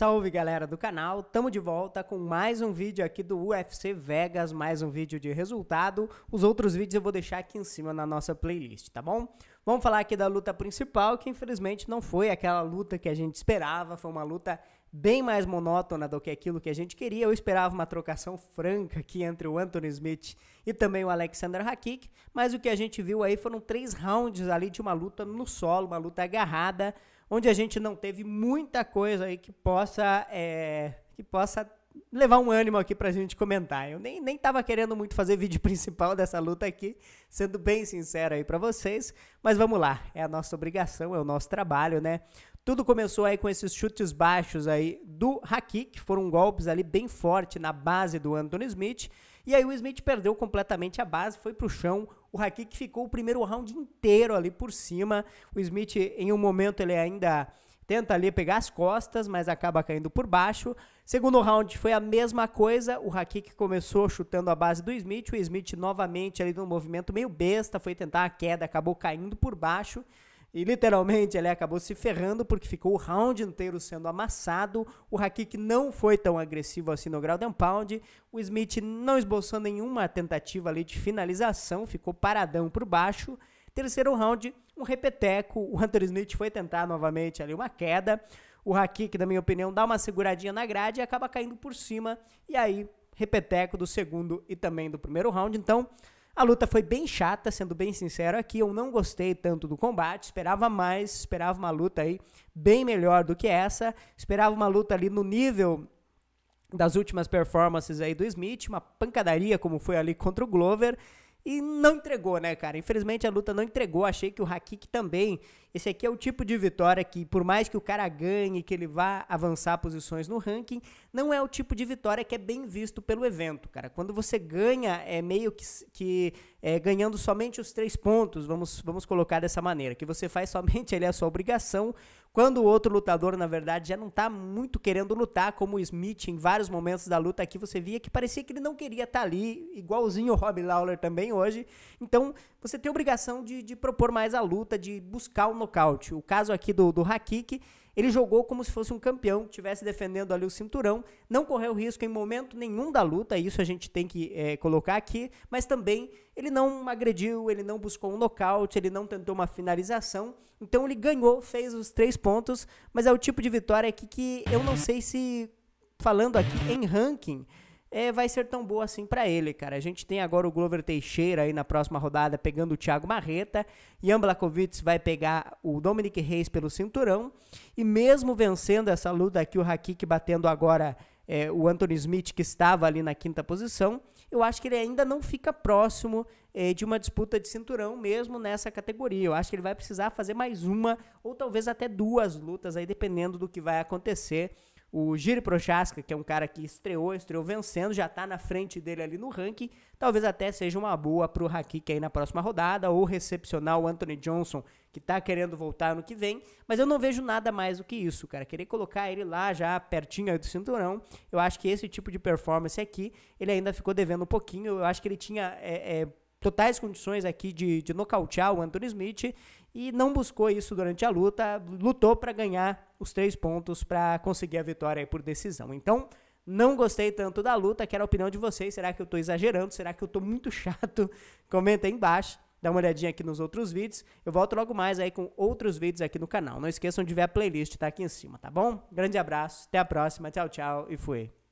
Salve galera do canal, tamo de volta com mais um vídeo aqui do UFC Vegas, mais um vídeo de resultado. Os outros vídeos eu vou deixar aqui em cima na nossa playlist, tá bom? Vamos falar aqui da luta principal, que infelizmente não foi aquela luta que a gente esperava, foi uma luta bem mais monótona do que aquilo que a gente queria. Eu esperava uma trocação franca aqui entre o Anthony Smith e também o Alexander Hakik, mas o que a gente viu aí foram três rounds ali de uma luta no solo, uma luta agarrada, onde a gente não teve muita coisa aí que possa, é, que possa levar um ânimo aqui pra gente comentar. Eu nem, nem tava querendo muito fazer vídeo principal dessa luta aqui, sendo bem sincero aí para vocês, mas vamos lá, é a nossa obrigação, é o nosso trabalho, né? Tudo começou aí com esses chutes baixos aí do Haki, que foram golpes ali bem forte na base do Anthony Smith, e aí o Smith perdeu completamente a base, foi pro chão, o Hakik ficou o primeiro round inteiro ali por cima. O Smith, em um momento, ele ainda tenta ali pegar as costas, mas acaba caindo por baixo. Segundo round foi a mesma coisa, o Hakik começou chutando a base do Smith, o Smith novamente ali no movimento meio besta, foi tentar a queda, acabou caindo por baixo. E literalmente ele acabou se ferrando porque ficou o round inteiro sendo amassado. O Hakik não foi tão agressivo assim no ground and pound. O Smith não esboçou nenhuma tentativa ali de finalização, ficou paradão por baixo. Terceiro round, um repeteco. O Hunter Smith foi tentar novamente ali uma queda. O Hakik, na minha opinião, dá uma seguradinha na grade e acaba caindo por cima. E aí, repeteco do segundo e também do primeiro round. Então, a luta foi bem chata, sendo bem sincero aqui, eu não gostei tanto do combate, esperava mais, esperava uma luta aí bem melhor do que essa, esperava uma luta ali no nível das últimas performances aí do Smith, uma pancadaria como foi ali contra o Glover, e não entregou, né, cara? Infelizmente a luta não entregou. Achei que o Hakik também esse aqui é o tipo de vitória que, por mais que o cara ganhe, que ele vá avançar posições no ranking, não é o tipo de vitória que é bem visto pelo evento, cara. Quando você ganha, é meio que, que é, ganhando somente os três pontos, vamos, vamos colocar dessa maneira, que você faz somente ali a sua obrigação, quando o outro lutador, na verdade, já não está muito querendo lutar, como o Smith, em vários momentos da luta aqui, você via que parecia que ele não queria estar tá ali, igualzinho o Rob Lawler também hoje. Então, você tem obrigação de, de, propor mais a luta, de buscar o nocaute. O caso aqui do, do Hakik, ele jogou como se fosse um campeão, estivesse defendendo ali o cinturão, não correu risco em momento nenhum da luta, isso a gente tem que é, colocar aqui, mas também ele não agrediu, ele não buscou um nocaute, ele não tentou uma finalização, então ele ganhou, fez os três pontos, mas é o tipo de vitória aqui que eu não sei se, falando aqui em ranking, é, vai ser tão boa assim para ele, cara. A gente tem agora o Glover Teixeira aí na próxima rodada pegando o Thiago Marreta. Jan Blakovic vai pegar o Dominic Reis pelo cinturão. E mesmo vencendo essa luta aqui, o Hakik batendo agora é, o Anthony Smith, que estava ali na quinta posição, eu acho que ele ainda não fica próximo é, de uma disputa de cinturão mesmo nessa categoria. Eu acho que ele vai precisar fazer mais uma ou talvez até duas lutas aí, dependendo do que vai acontecer o Giri Prochaska, que é um cara que estreou, estreou vencendo, já está na frente dele ali no ranking. Talvez até seja uma boa para o Hakik aí na próxima rodada, ou recepcionar o Anthony Johnson, que está querendo voltar ano que vem. Mas eu não vejo nada mais do que isso, cara. Querer colocar ele lá já pertinho do cinturão, eu acho que esse tipo de performance aqui, ele ainda ficou devendo um pouquinho. Eu acho que ele tinha. É, é, totais condições aqui de, de nocautear o Anthony Smith e não buscou isso durante a luta, lutou para ganhar os três pontos para conseguir a vitória por decisão. Então, não gostei tanto da luta, quero a opinião de vocês. Será que eu estou exagerando? Será que eu estou muito chato? Comenta aí embaixo. Dá uma olhadinha aqui nos outros vídeos. Eu volto logo mais aí com outros vídeos aqui no canal. Não esqueçam de ver a playlist, tá aqui em cima, tá bom? Grande abraço, até a próxima, tchau, tchau e fui.